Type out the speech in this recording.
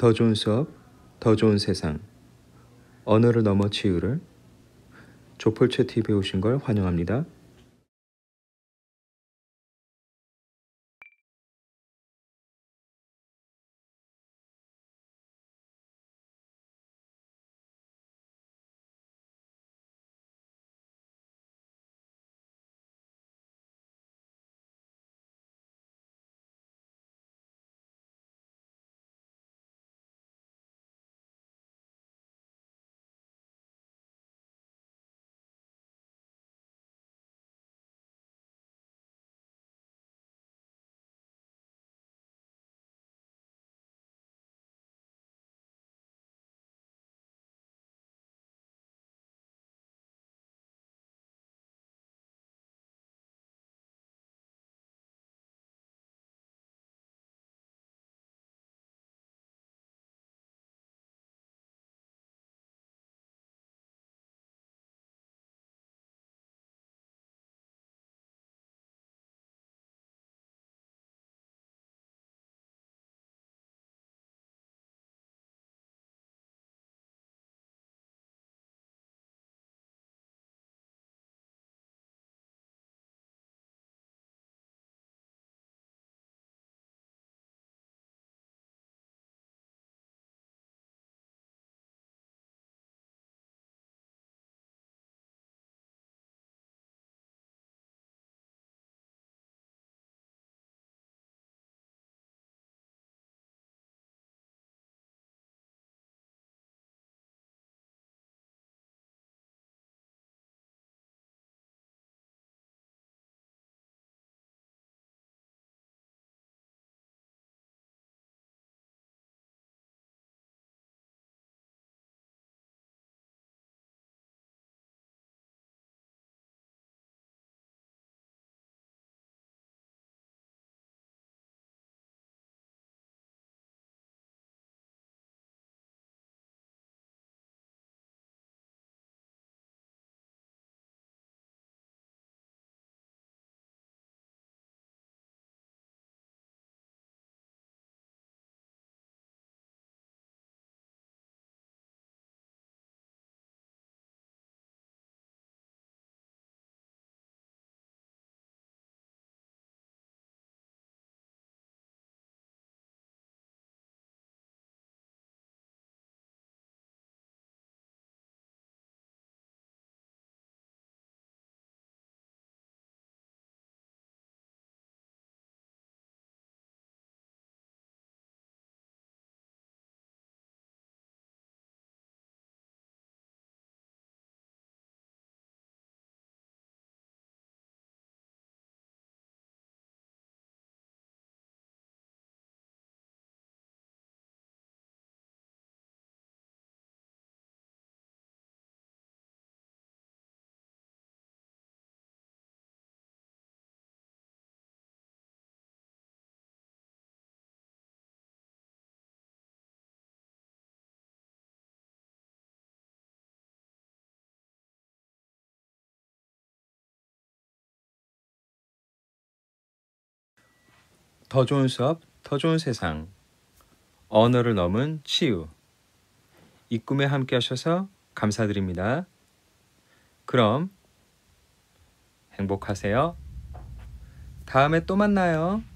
더 좋은 수업, 더 좋은 세상, 언어를 넘어 치유를 조폴체 TV에 오신 걸 환영합니다. 더 좋은 수업, 더 좋은 세상. 언어를 넘은 치유. 이 꿈에 함께 하셔서 감사드립니다. 그럼 행복하세요. 다음에 또 만나요.